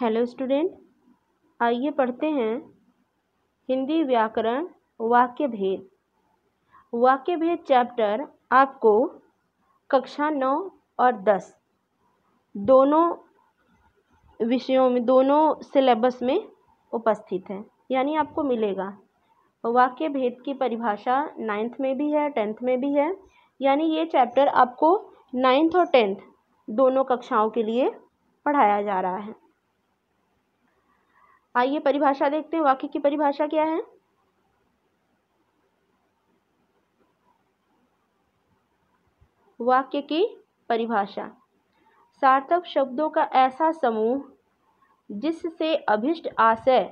hello student आइए पढ़ते हैं हिंदी व्याकरण वाक्य भेद वाक्य भेद चैप्टर आपको कक्षा नौ और दस दोनों विषयों में दोनों सिलेबस में उपस्थित है यानी आपको मिलेगा वाक्य भेद की परिभाषा नाइन्थ में भी है टेंथ में भी है यानी ये चैप्टर आपको नाइन्थ और टेंथ दोनों कक्षाओं के लिए पढ़ाया जा रहा है आइए परिभाषा देखते हैं वाक्य की परिभाषा क्या है वाक्य की परिभाषा सार्थक शब्दों का ऐसा समूह जिससे अभिष्ट आशय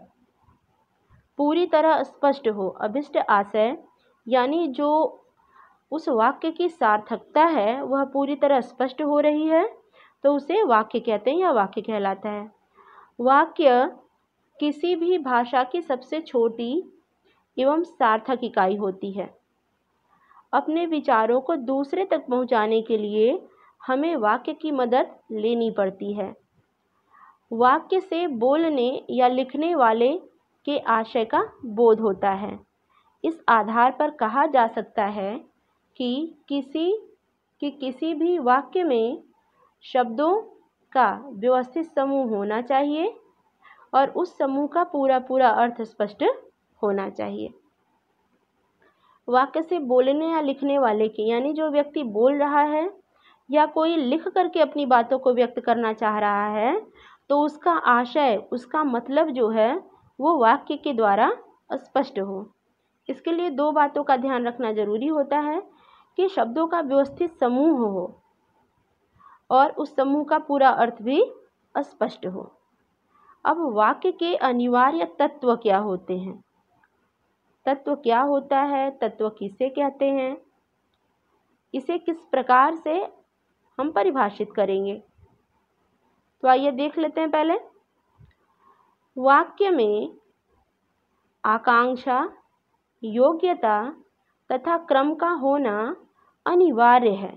पूरी तरह स्पष्ट हो अभिष्ट आशय यानी जो उस वाक्य की सार्थकता है वह पूरी तरह स्पष्ट हो रही है तो उसे वाक्य कहते हैं या वाक्य कहलाता है वाक्य किसी भी भाषा की सबसे छोटी एवं सार्थक इकाई होती है अपने विचारों को दूसरे तक पहुंचाने के लिए हमें वाक्य की मदद लेनी पड़ती है वाक्य से बोलने या लिखने वाले के आशय का बोध होता है इस आधार पर कहा जा सकता है कि किसी कि किसी भी वाक्य में शब्दों का व्यवस्थित समूह होना चाहिए और उस समूह का पूरा पूरा अर्थ स्पष्ट होना चाहिए वाक्य से बोलने या लिखने वाले की यानी जो व्यक्ति बोल रहा है या कोई लिख करके अपनी बातों को व्यक्त करना चाह रहा है तो उसका आशय उसका मतलब जो है वो वाक्य के द्वारा स्पष्ट हो इसके लिए दो बातों का ध्यान रखना जरूरी होता है कि शब्दों का व्यवस्थित समूह हो और उस समूह का पूरा अर्थ भी स्पष्ट हो अब वाक्य के अनिवार्य तत्व क्या होते हैं तत्व क्या होता है तत्व किसे कहते हैं इसे किस प्रकार से हम परिभाषित करेंगे तो आइए देख लेते हैं पहले वाक्य में आकांक्षा योग्यता तथा क्रम का होना अनिवार्य है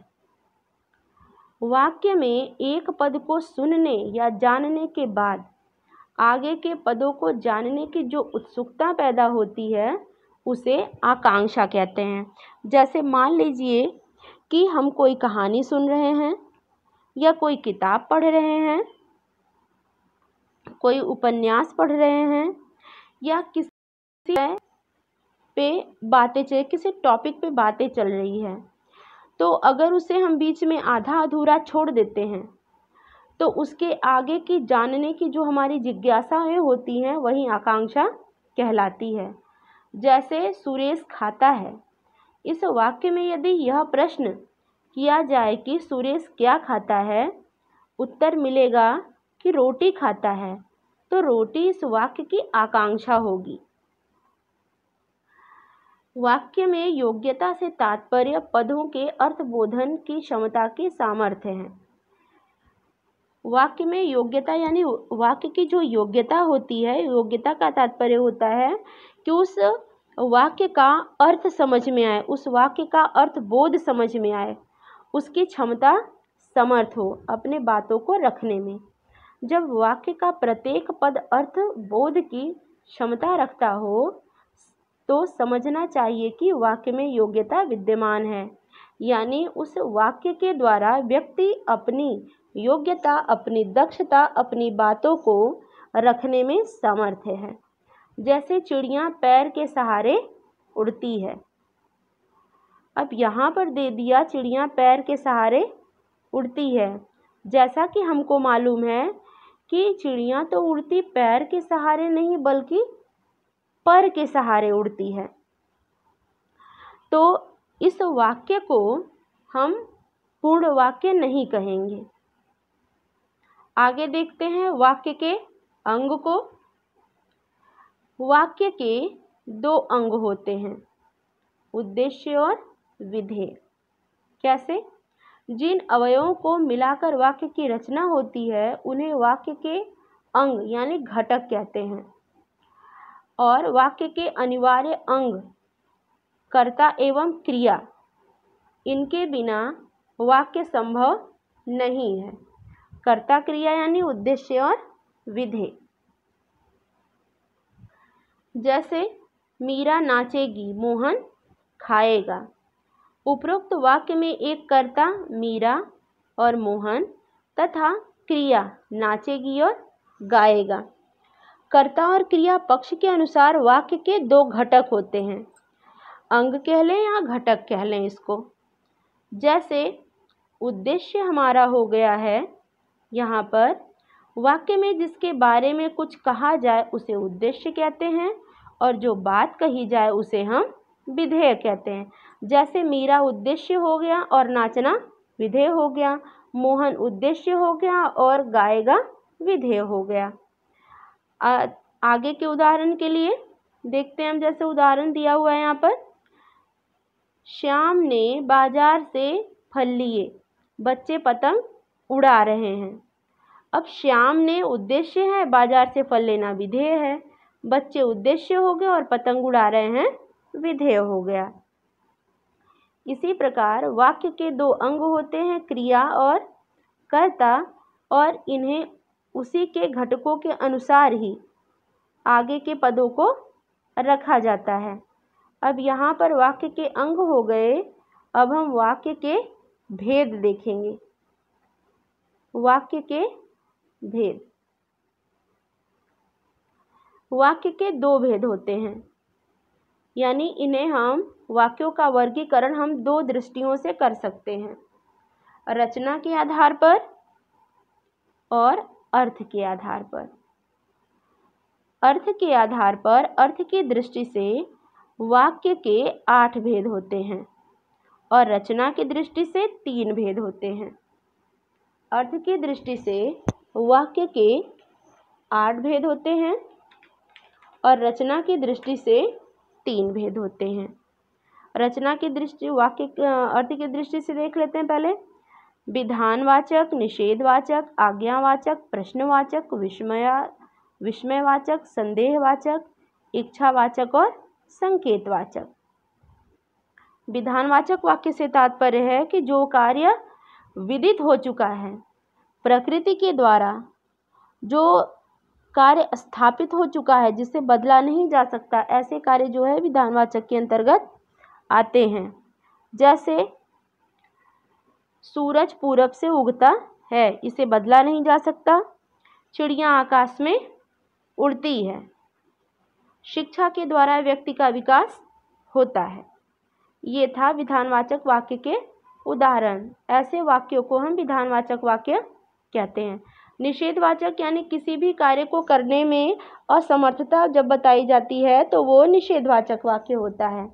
वाक्य में एक पद को सुनने या जानने के बाद आगे के पदों को जानने की जो उत्सुकता पैदा होती है उसे आकांक्षा कहते हैं जैसे मान लीजिए कि हम कोई कहानी सुन रहे हैं या कोई किताब पढ़ रहे हैं कोई उपन्यास पढ़ रहे हैं या किसी पे बातें चल किसी टॉपिक पे बातें चल रही है तो अगर उसे हम बीच में आधा अधूरा छोड़ देते हैं तो उसके आगे की जानने की जो हमारी जिज्ञासाएँ होती हैं वही आकांक्षा कहलाती है जैसे सुरेश खाता है इस वाक्य में यदि यह प्रश्न किया जाए कि सुरेश क्या खाता है उत्तर मिलेगा कि रोटी खाता है तो रोटी इस वाक्य की आकांक्षा होगी वाक्य में योग्यता से तात्पर्य पदों के अर्थबोधन की क्षमता के सामर्थ्य हैं वाक्य में योग्यता यानी वाक्य की जो योग्यता होती है योग्यता का तात्पर्य होता है कि उस वाक्य का अर्थ समझ में आए उस वाक्य का अर्थ बोध समझ में आए उसकी क्षमता समर्थ हो अपने बातों को रखने में जब वाक्य का प्रत्येक पद अर्थ बोध की क्षमता रखता हो तो समझना चाहिए कि वाक्य में योग्यता विद्यमान है यानी उस वाक्य के द्वारा व्यक्ति अपनी योग्यता अपनी दक्षता अपनी बातों को रखने में समर्थ है जैसे चिड़िया पैर के सहारे उड़ती है अब यहाँ पर दे दिया चिड़िया पैर के सहारे उड़ती है जैसा कि हमको मालूम है कि चिड़िया तो उड़ती पैर के सहारे नहीं बल्कि पर के सहारे उड़ती है तो इस वाक्य को हम पूर्ण वाक्य नहीं कहेंगे आगे देखते हैं वाक्य के अंग को वाक्य के दो अंग होते हैं उद्देश्य और विधेय कैसे जिन अवयवों को मिलाकर वाक्य की रचना होती है उन्हें वाक्य के अंग यानी घटक कहते हैं और वाक्य के अनिवार्य अंग कर्ता एवं क्रिया इनके बिना वाक्य संभव नहीं है कर्ता क्रिया यानी उद्देश्य और विधेय जैसे मीरा नाचेगी मोहन खाएगा उपरोक्त वाक्य में एक कर्ता मीरा और मोहन तथा क्रिया नाचेगी और गाएगा कर्ता और क्रिया पक्ष के अनुसार वाक्य के दो घटक होते हैं अंग कह लें या घटक कह लें इसको जैसे उद्देश्य हमारा हो गया है यहाँ पर वाक्य में जिसके बारे में कुछ कहा जाए उसे उद्देश्य कहते हैं और जो बात कही जाए उसे हम विधेय कहते हैं जैसे मीरा उद्देश्य हो गया और नाचना विधेय हो गया मोहन उद्देश्य हो गया और गाएगा विधेय हो गया आ, आगे के उदाहरण के लिए देखते हैं हम जैसे उदाहरण दिया हुआ है यहाँ पर श्याम ने बाजार से फल लिए बच्चे पतंग उड़ा रहे हैं अब श्याम ने उद्देश्य है बाजार से फल लेना विधेय है बच्चे उद्देश्य हो गए और पतंग उड़ा रहे हैं विधेय हो गया इसी प्रकार वाक्य के दो अंग होते हैं क्रिया और कर्ता और इन्हें उसी के घटकों के अनुसार ही आगे के पदों को रखा जाता है अब यहाँ पर वाक्य के अंग हो गए अब हम वाक्य के भेद देखेंगे वाक्य के भेद वाक्य के दो भेद होते हैं यानी इन्हें हम वाक्यों का वर्गीकरण हम दो दृष्टियों से कर सकते हैं रचना के आधार पर और अर्थ के आधार पर अर्थ के आधार पर अर्थ की दृष्टि से वाक्य के आठ भेद होते हैं और रचना की दृष्टि से तीन भेद होते हैं अर्थ की दृष्टि से वाक्य के आठ भेद होते हैं और रचना की दृष्टि से तीन भेद होते हैं रचना की दृष्टि वाक्य अर्थ की दृष्टि से देख लेते हैं पहले विधानवाचक निषेधवाचक आज्ञावाचक प्रश्नवाचक विस्मया विस्मयवाचक संदेहवाचक इच्छावाचक और संकेतवाचक विधानवाचक वाक्य से तात्पर्य है कि जो कार्य विदित हो चुका है प्रकृति के द्वारा जो कार्य स्थापित हो चुका है जिसे बदला नहीं जा सकता ऐसे कार्य जो है विधानवाचक के अंतर्गत आते हैं जैसे सूरज पूरब से उगता है इसे बदला नहीं जा सकता चिड़िया आकाश में उड़ती है शिक्षा के द्वारा व्यक्ति का विकास होता है ये था विधानवाचक वाक्य के उदाहरण ऐसे वाक्यों को हम विधानवाचक वाक्य कहते हैं निषेधवाचक यानी किसी भी कार्य को करने में असमर्थता जब बताई जाती है तो वो निषेधवाचक वाक्य होता है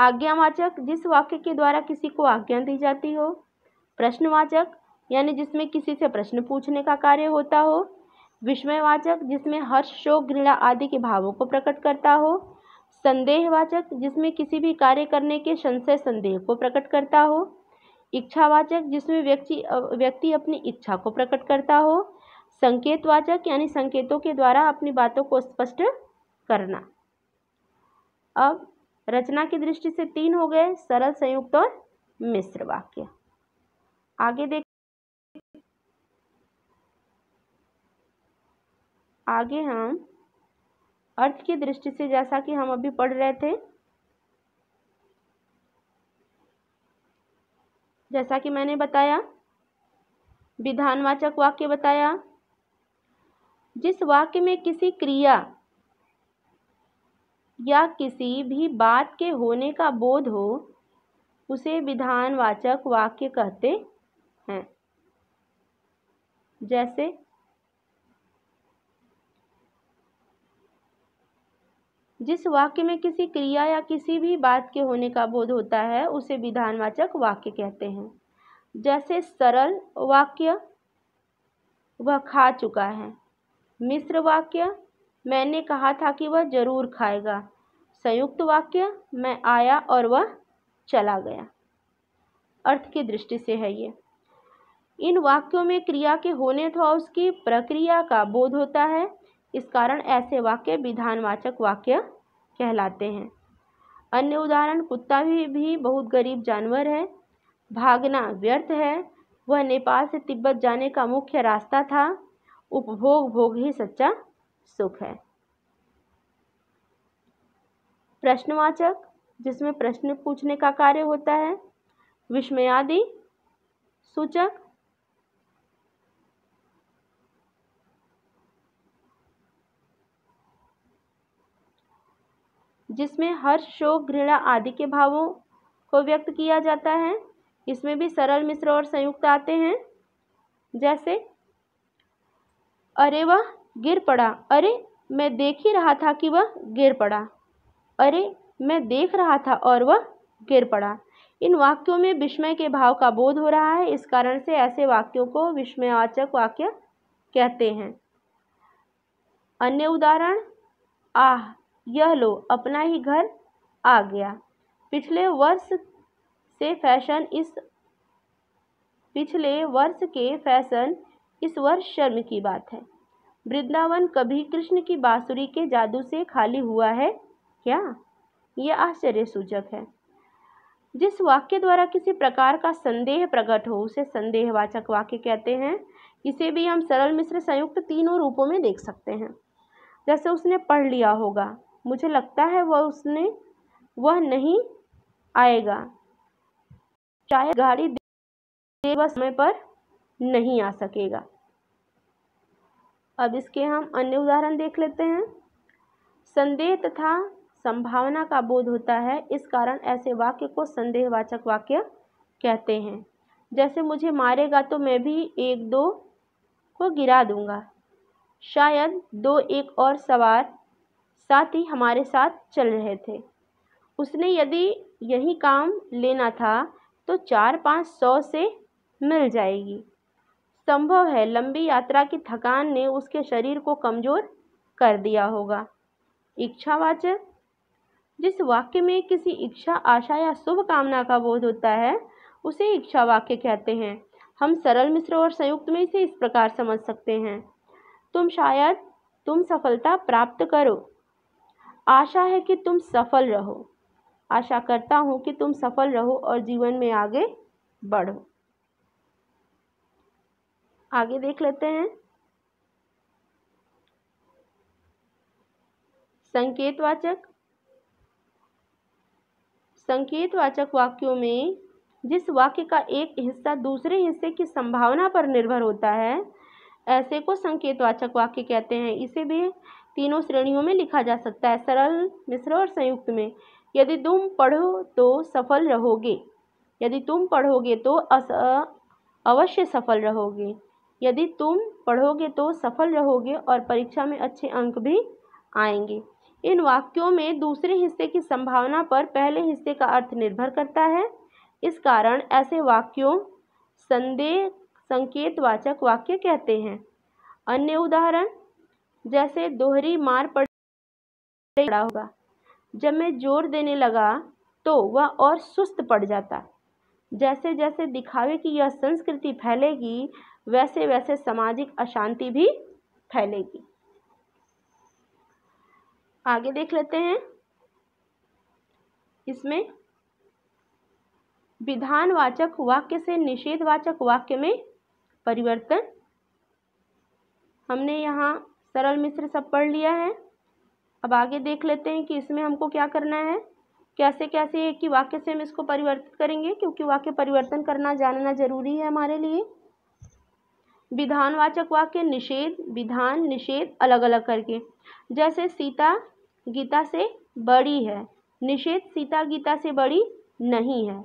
आज्ञावाचक जिस वाक्य के द्वारा किसी को आज्ञा दी जाती हो प्रश्नवाचक यानी जिसमें किसी से प्रश्न पूछने का कार्य होता हो विस्मयवाचक जिसमें हर्ष शोक घृणा आदि के भावों को प्रकट करता हो संदेहवाचक जिसमें किसी भी कार्य करने के संशय संदेह को प्रकट करता हो इच्छावाचक जिसमें व्यक्ति व्यक्ति अपनी इच्छा को प्रकट करता हो संकेतवाचक यानी संकेतों के द्वारा अपनी बातों को स्पष्ट करना अब रचना की दृष्टि से तीन हो गए सरल संयुक्त और मिश्र वाक्य आगे देख आगे हम अर्थ की दृष्टि से जैसा कि हम अभी पढ़ रहे थे जैसा कि मैंने बताया विधानवाचक वाक्य बताया जिस वाक्य में किसी क्रिया या किसी भी बात के होने का बोध हो उसे विधानवाचक वाक्य कहते हैं जैसे जिस वाक्य में किसी क्रिया या किसी भी बात के होने का बोध होता है उसे विधानवाचक वाक्य कहते हैं जैसे सरल वाक्य वह खा चुका है मिश्र वाक्य मैंने कहा था कि वह जरूर खाएगा संयुक्त वाक्य मैं आया और वह चला गया अर्थ की दृष्टि से है ये इन वाक्यों में क्रिया के होने तथा उसकी प्रक्रिया का बोध होता है इस कारण ऐसे वाक्य विधानवाचक वाक्य कहलाते हैं अन्य उदाहरण कुत्ता भी, भी बहुत गरीब जानवर है भागना व्यर्थ है वह नेपाल से तिब्बत जाने का मुख्य रास्ता था उपभोग भोग ही सच्चा सुख है प्रश्नवाचक जिसमें प्रश्न पूछने का कार्य होता है विस्मयादि सूचक जिसमें हर्ष शोक घृणा आदि के भावों को व्यक्त किया जाता है इसमें भी सरल मिश्र और संयुक्त आते हैं जैसे अरे वह गिर पड़ा अरे मैं देख ही रहा था कि वह गिर पड़ा अरे मैं देख रहा था और वह गिर पड़ा इन वाक्यों में विस्मय के भाव का बोध हो रहा है इस कारण से ऐसे वाक्यों को विस्मयवाचक वाक्य कहते हैं अन्य उदाहरण आह यह लो अपना ही घर आ गया पिछले वर्ष से फैशन इस पिछले वर्ष के फैशन इस वर्ष शर्म की बात है वृंदावन कभी कृष्ण की बांसुरी के जादू से खाली हुआ है क्या यह आश्चर्य सूचक है जिस वाक्य द्वारा किसी प्रकार का संदेह प्रकट हो उसे संदेहवाचक वाक्य कहते हैं इसे भी हम सरल मिश्र संयुक्त तीनों रूपों में देख सकते हैं जैसे उसने पढ़ लिया होगा मुझे लगता है वह उसने वह नहीं आएगा शायद गाड़ी देर व समय पर नहीं आ सकेगा अब इसके हम अन्य उदाहरण देख लेते हैं संदेह तथा संभावना का बोध होता है इस कारण ऐसे वाक्य को संदेहवाचक वाक्य कहते हैं जैसे मुझे मारेगा तो मैं भी एक दो को गिरा दूंगा शायद दो एक और सवार साथ ही हमारे साथ चल रहे थे उसने यदि यही काम लेना था तो चार पाँच सौ से मिल जाएगी संभव है लंबी यात्रा की थकान ने उसके शरीर को कमज़ोर कर दिया होगा इच्छावाचक जिस वाक्य में किसी इच्छा आशा या शुभ कामना का बोध होता है उसे इच्छा वाक्य कहते हैं हम सरल मिश्र और संयुक्त में इसे इस प्रकार समझ सकते हैं तुम शायद तुम सफलता प्राप्त करो आशा है कि तुम सफल रहो आशा करता हूँ कि तुम सफल रहो और जीवन में आगे बढ़ो आगे देख लेते हैं संकेतवाचक संकेतवाचक वाक्यों में जिस वाक्य का एक हिस्सा दूसरे हिस्से की संभावना पर निर्भर होता है ऐसे को संकेतवाचक वाक्य कहते हैं इसे भी तीनों श्रेणियों में लिखा जा सकता है सरल मिश्र और संयुक्त में यदि तुम पढ़ो तो सफल रहोगे यदि तुम पढ़ोगे तो अस, अवश्य सफल रहोगे यदि तुम पढ़ोगे तो सफल रहोगे और परीक्षा में अच्छे अंक भी आएंगे इन वाक्यों में दूसरे हिस्से की संभावना पर पहले हिस्से का अर्थ निर्भर करता है इस कारण ऐसे वाक्यों संदेह संकेतवाचक वाक्य कहते हैं अन्य उदाहरण जैसे दोहरी मार पड़ा होगा जब मैं जोर देने लगा तो वह और सुस्त पड़ जाता जैसे जैसे दिखावे की यह संस्कृति फैलेगी वैसे वैसे सामाजिक अशांति भी फैलेगी आगे देख लेते हैं इसमें विधानवाचक वाक्य से निषेधवाचक वाक्य में परिवर्तन हमने यहाँ सरल मिश्र सब पढ़ लिया है अब आगे देख लेते हैं कि इसमें हमको क्या करना है कैसे कैसे एक ही वाक्य से हम इसको परिवर्तित करेंगे क्योंकि वाक्य परिवर्तन करना जानना जरूरी है हमारे लिए विधानवाचक वाक्य निषेध विधान निषेध अलग अलग करके जैसे सीता गीता से बड़ी है निषेध सीता गीता से बड़ी नहीं है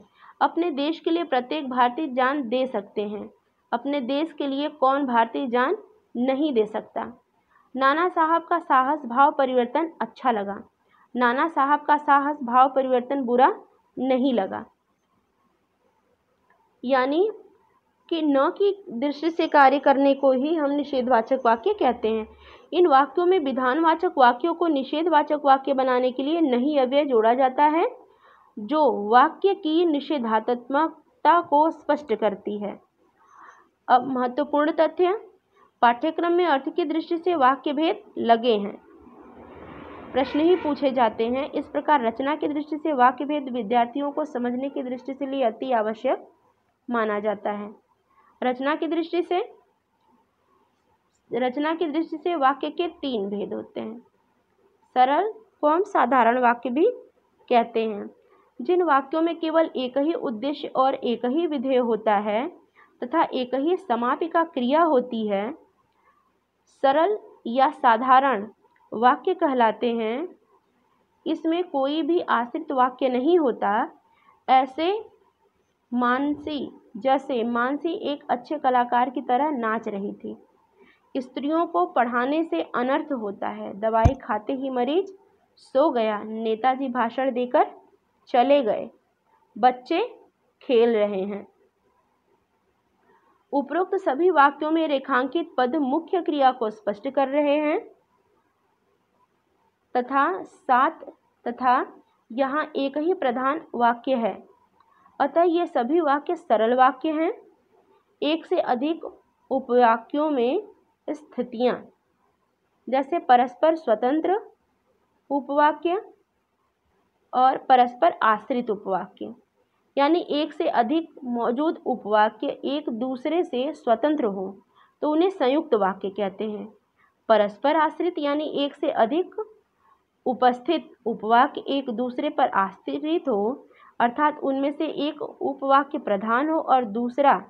अपने देश के लिए प्रत्येक भारतीय जान दे सकते हैं अपने देश के लिए कौन भारतीय जान नहीं दे सकता नाना साहब का साहस भाव परिवर्तन अच्छा लगा नाना साहब का साहस भाव परिवर्तन बुरा नहीं लगा यानी कि न की दृष्टि से कार्य करने को ही हम निषेधवाचक वाक्य कहते हैं इन वाक्यों में विधानवाचक वाक्यों को निषेधवाचक वाक्य बनाने के लिए नहीं अव्यय जोड़ा जाता है जो वाक्य की निषेधात्मकता को स्पष्ट करती है अब महत्वपूर्ण तथ्य पाठ्यक्रम में अर्थ की दृष्टि से वाक्य भेद लगे हैं प्रश्न ही पूछे जाते हैं इस प्रकार रचना की दृष्टि से वाक्य भेद विद्यार्थियों को समझने की दृष्टि से लिए अति आवश्यक माना जाता है रचना की दृष्टि से रचना की दृष्टि से वाक्य के तीन भेद होते हैं सरल को हम साधारण वाक्य भी कहते हैं जिन वाक्यों में केवल एक ही उद्देश्य और एक ही विधेय होता है तथा एक ही समापिका क्रिया होती है सरल या साधारण वाक्य कहलाते हैं इसमें कोई भी आश्रित वाक्य नहीं होता ऐसे मानसी जैसे मानसी एक अच्छे कलाकार की तरह नाच रही थी स्त्रियों को पढ़ाने से अनर्थ होता है दवाई खाते ही मरीज सो गया नेताजी भाषण देकर चले गए बच्चे खेल रहे हैं उपरोक्त सभी वाक्यों में रेखांकित पद मुख्य क्रिया को स्पष्ट कर रहे हैं तथा सात तथा यहाँ एक ही प्रधान वाक्य है अतः ये सभी वाक्य सरल वाक्य हैं एक से अधिक उपवाक्यों में स्थितियाँ जैसे परस्पर स्वतंत्र उपवाक्य और परस्पर आश्रित उपवाक्य यानी एक से अधिक मौजूद उपवाक्य एक दूसरे से स्वतंत्र हों तो उन्हें संयुक्त वाक्य कहते हैं परस्पर आश्रित यानी एक से अधिक उपस्थित उपवाक्य एक दूसरे पर आश्रित हो अर्थात उनमें से एक उपवाक्य प्रधान हो और दूसरा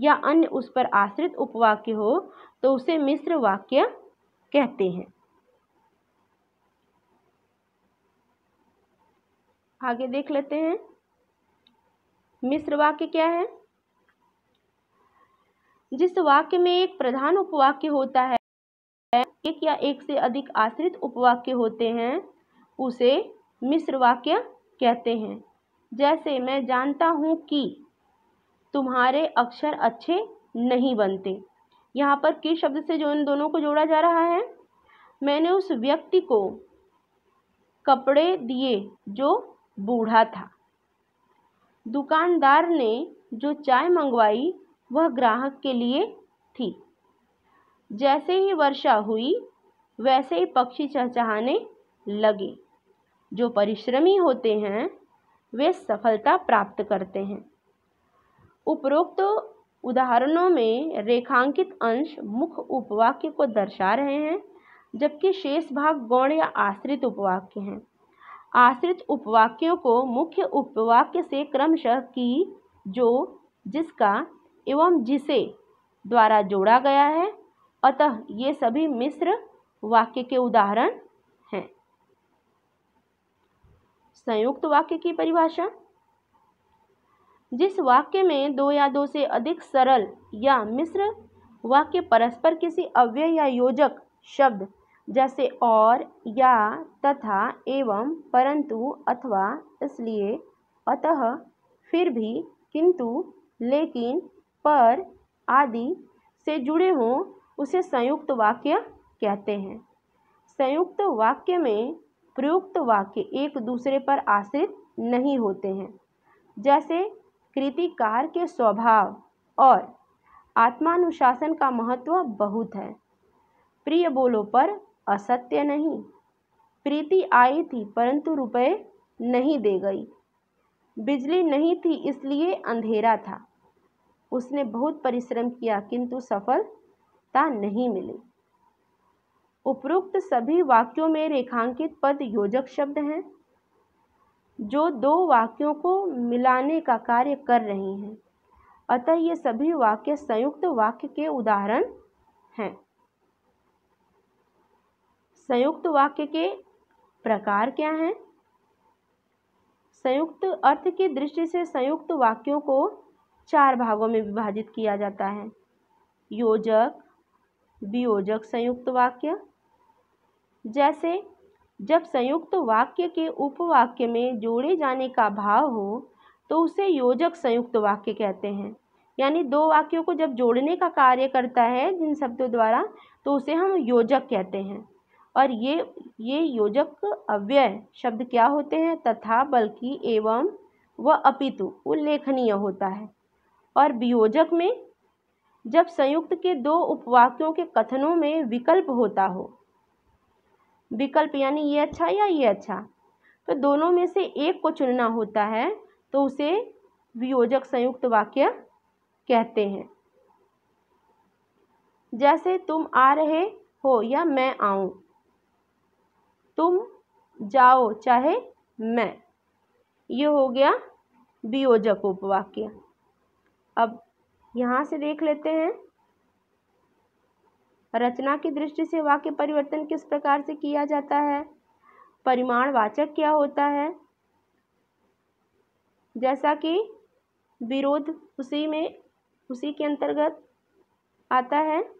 या अन्य उस पर आश्रित उपवाक्य हो तो उसे मिश्र वाक्य कहते हैं आगे देख लेते हैं मिश्र वाक्य क्या है जिस वाक्य में एक प्रधान उपवाक्य होता है एक या एक से अधिक आश्रित उपवाक्य होते हैं उसे मिश्र वाक्य कहते हैं जैसे मैं जानता हूँ कि तुम्हारे अक्षर अच्छे नहीं बनते यहाँ पर किस शब्द से जो इन दोनों को जोड़ा जा रहा है मैंने उस व्यक्ति को कपड़े दिए जो बूढ़ा था दुकानदार ने जो चाय मंगवाई वह ग्राहक के लिए थी जैसे ही वर्षा हुई वैसे ही पक्षी चहचहाने लगे जो परिश्रमी होते हैं वे सफलता प्राप्त करते हैं उपरोक्त उदाहरणों में रेखांकित अंश मुख्य उपवाक्य को दर्शा रहे हैं जबकि शेष भाग गौण या आश्रित उपवाक्य हैं आश्रित उपवाक्यों को मुख्य उपवाक्य से क्रमशः की जो जिसका एवं जिसे द्वारा जोड़ा गया है अतः ये सभी मिश्र वाक्य के उदाहरण हैं संयुक्त वाक्य की परिभाषा जिस वाक्य में दो या दो से अधिक सरल या मिश्र वाक्य परस्पर किसी अव्यय या योजक शब्द जैसे और या तथा एवं परंतु अथवा इसलिए अतः फिर भी किंतु लेकिन पर आदि से जुड़े हों उसे संयुक्त वाक्य कहते हैं संयुक्त वाक्य में प्रयुक्त वाक्य एक दूसरे पर आश्रित नहीं होते हैं जैसे कृतिकार के स्वभाव और आत्मानुशासन का महत्व बहुत है प्रिय बोलो पर असत्य नहीं प्रीति आई थी परंतु रुपए नहीं दे गई बिजली नहीं थी इसलिए अंधेरा था उसने बहुत परिश्रम किया किंतु सफलता नहीं मिली उपरोक्त सभी वाक्यों में रेखांकित पद योजक शब्द हैं जो दो वाक्यों को मिलाने का कार्य कर रहे हैं अतः ये सभी वाक्य संयुक्त वाक्य के उदाहरण हैं संयुक्त वाक्य के प्रकार क्या हैं संयुक्त अर्थ की दृष्टि से संयुक्त वाक्यों को चार भागों में विभाजित किया जाता है योजक वियोजक संयुक्त वाक्य जैसे जब संयुक्त वाक्य के उपवाक्य में जोड़े जाने का भाव हो तो उसे योजक संयुक्त वाक्य कहते हैं यानी दो वाक्यों को जब जोड़ने का कार्य करता है जिन शब्दों द्वारा तो उसे हम योजक कहते हैं और ये ये योजक अव्यय शब्द क्या होते हैं तथा बल्कि एवं व अपितु उल्लेखनीय होता है और वियोजक में जब संयुक्त के दो उपवाक्यों के कथनों में विकल्प होता हो विकल्प यानी ये अच्छा या ये अच्छा तो दोनों में से एक को चुनना होता है तो उसे वियोजक संयुक्त वाक्य कहते हैं जैसे तुम आ रहे हो या मैं आऊँ तुम जाओ चाहे मैं ये हो गया वियोजक उपवाक्य अब यहाँ से देख लेते हैं रचना की दृष्टि से वाक्य परिवर्तन किस प्रकार से किया जाता है परिमाण वाचक क्या होता है जैसा कि विरोध उसी में उसी के अंतर्गत आता है